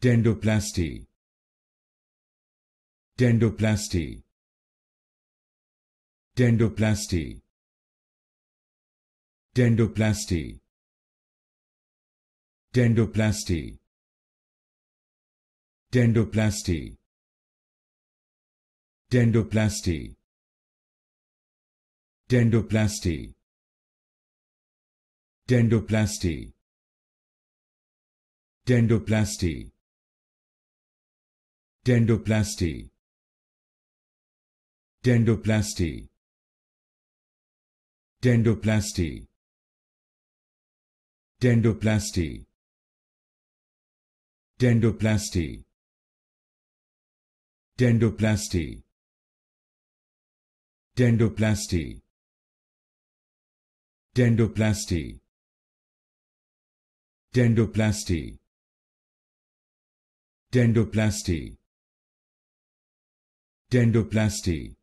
Dendroplasty. Dendroplasty. Dendroplasty. Dendroplasty. Dendroplasty. Dendroplasty. Dendroplasty. Dendroplasty. Dendroplasty. Dendroplasty. Dendroplasty. Dendroplasty. Dendroplasty. Dendroplasty. Dendroplasty. Dendroplasty. Dendroplasty. Dendroplasty. Dendroplasty. Dendroplasty dendroplasty